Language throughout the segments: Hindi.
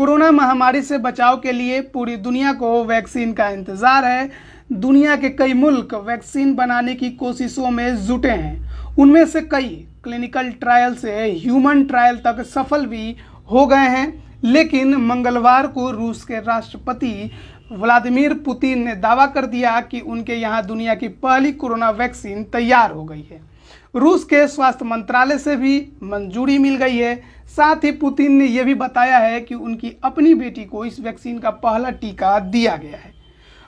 कोरोना महामारी से बचाव के लिए पूरी दुनिया को वैक्सीन का इंतज़ार है दुनिया के कई मुल्क वैक्सीन बनाने की कोशिशों में जुटे हैं उनमें से कई क्लिनिकल ट्रायल से ह्यूमन ट्रायल तक सफल भी हो गए हैं लेकिन मंगलवार को रूस के राष्ट्रपति व्लादिमीर पुतिन ने दावा कर दिया कि उनके यहाँ दुनिया की पहली कोरोना वैक्सीन तैयार हो गई है रूस के स्वास्थ्य मंत्रालय से भी मंजूरी मिल गई है साथ ही पुतिन ने यह भी बताया है कि उनकी अपनी बेटी को इस वैक्सीन का पहला टीका दिया गया है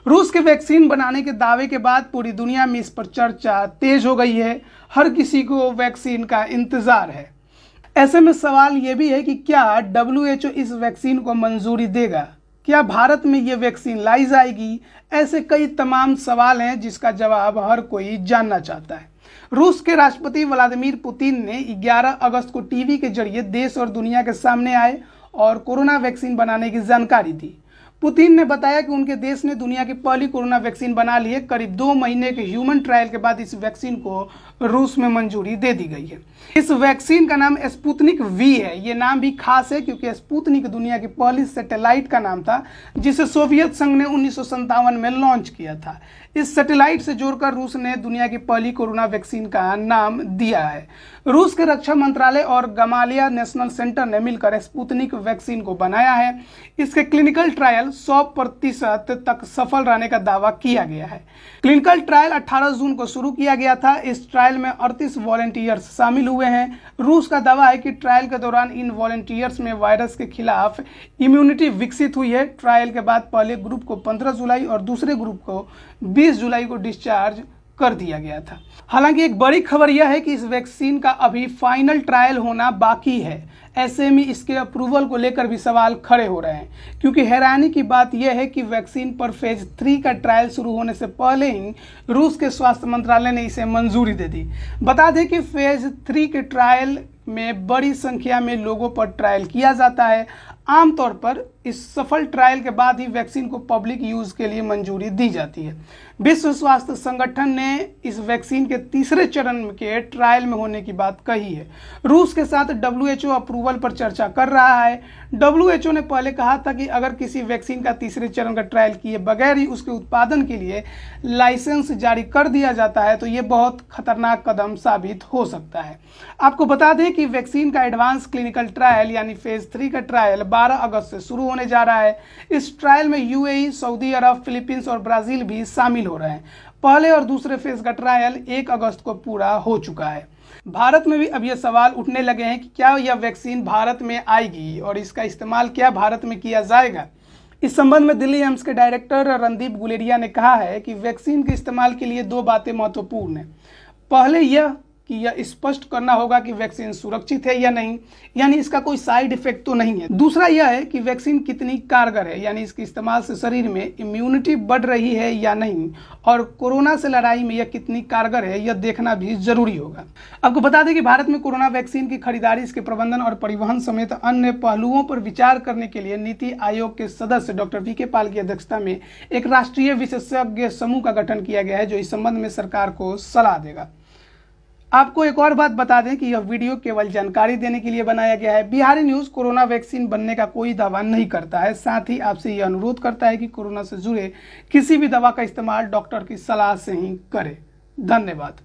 रूस के वैक्सीन बनाने के दावे के बाद पूरी दुनिया में इस पर चर्चा तेज हो गई है हर किसी को वैक्सीन का इंतजार है ऐसे में सवाल यह भी है कि क्या डब्ल्यू इस वैक्सीन को मंजूरी देगा क्या भारत में ये वैक्सीन लाई जाएगी ऐसे कई तमाम सवाल हैं जिसका जवाब हर कोई जानना चाहता है रूस के राष्ट्रपति व्लादिमीर पुतिन ने 11 अगस्त को टीवी के जरिए देश और दुनिया के सामने आए और कोरोना वैक्सीन बनाने की जानकारी दी पुतिन ने बताया कि उनके देश ने दुनिया की पहली कोरोना वैक्सीन बना ली है करीब दो महीने के ह्यूमन ट्रायल के बाद इस वैक्सीन को रूस में मंजूरी दे दी गई है इस वैक्सीन का नाम स्पुतनिक वी है ये नाम भी खास है क्योंकि स्पुतनिक दुनिया की पहली सैटेलाइट का नाम था जिसे सोवियत संघ ने उन्नीस में लॉन्च किया था इस सैटेलाइट से जोड़कर रूस ने दुनिया की पहली कोरोना वैक्सीन का नाम दिया है रूस के रक्षा मंत्रालय और गमालिया नेशनल सेंटर ने मिलकर स्पुतनिक वैक्सीन को बनाया है इसके क्लिनिकल ट्रायल 100 प्रतिशत तक सफल रहने का दावा किया गया है क्लिनिकल ट्रायल 18 जून को शुरू किया गया था इस ट्रायल में 38 वॉलेंटियर्स शामिल हुए हैं रूस का दावा है कि ट्रायल के दौरान इन वॉलेंटियर्स में वायरस के खिलाफ इम्यूनिटी विकसित हुई है ट्रायल के बाद पहले ग्रुप को पंद्रह जुलाई और दूसरे ग्रुप को बीस जुलाई को डिस्चार्ज कर दिया गया था हालांकि एक बड़ी खबर यह है कि इस वैक्सीन का अभी फाइनल ट्रायल होना बाकी है ऐसे में इसके अप्रूवल को लेकर भी सवाल खड़े हो रहे हैं क्योंकि हैरानी की बात यह है कि वैक्सीन पर फेज थ्री का ट्रायल शुरू होने से पहले ही रूस के स्वास्थ्य मंत्रालय ने इसे मंजूरी दे दी बता दें कि फेज थ्री के ट्रायल में बड़ी संख्या में लोगों पर ट्रायल किया जाता है आमतौर पर इस सफल ट्रायल के बाद ही वैक्सीन को पब्लिक यूज के लिए मंजूरी दी जाती है विश्व स्वास्थ्य संगठन ने इस वैक्सीन के तीसरे चरण के ट्रायल में होने की बात कही है रूस के साथ डब्ल्यू अप्रूवल पर चर्चा कर रहा है डब्ल्यू ने पहले कहा था कि अगर किसी वैक्सीन का तीसरे चरण का ट्रायल किए बगैर ही उसके उत्पादन के लिए लाइसेंस जारी कर दिया जाता है तो ये बहुत खतरनाक कदम साबित हो सकता है आपको बता दें कि वैक्सीन का एडवांस क्लिनिकल ट्रायल यानी फेज थ्री का ट्रायल 12 अगस्त से शुरू होने जा रहा है इस ट्रायल में यूएई, सऊदी अरब फिलीपींस और ब्राज़ील भी शामिल हो रहे हैं पहले और दूसरे फेज का ट्रायल एक अगस्त को पूरा हो चुका है भारत में भी अब ये सवाल उठने लगे हैं कि क्या यह वैक्सीन भारत में आएगी और इसका इस्तेमाल क्या भारत में किया जाएगा इस संबंध में दिल्ली एम्स के डायरेक्टर रणदीप गुलेरिया ने कहा है कि वैक्सीन के इस्तेमाल के लिए दो बातें महत्वपूर्ण हैं पहले यह कि यह स्पष्ट करना होगा कि वैक्सीन सुरक्षित है या नहीं यानी इसका कोई साइड इफेक्ट तो नहीं है दूसरा यह है कि वैक्सीन कितनी कारगर है यानी इसके इस्तेमाल से शरीर में इम्यूनिटी बढ़ रही है या नहीं और कोरोना से लड़ाई में यह कितनी कारगर है यह देखना भी जरूरी होगा आपको बता दें कि भारत में कोरोना वैक्सीन की खरीदारी इसके प्रबंधन और परिवहन समेत अन्य पहलुओं पर विचार करने के लिए नीति आयोग के सदस्य डॉक्टर वी के पाल की अध्यक्षता में एक राष्ट्रीय विशेषज्ञ समूह का गठन किया गया है जो इस संबंध में सरकार को सलाह देगा आपको एक और बात बता दें कि यह वीडियो केवल जानकारी देने के लिए बनाया गया है बिहारी न्यूज कोरोना वैक्सीन बनने का कोई दावा नहीं करता है साथ ही आपसे यह अनुरोध करता है कि कोरोना से जुड़े किसी भी दवा का इस्तेमाल डॉक्टर की सलाह से ही करें धन्यवाद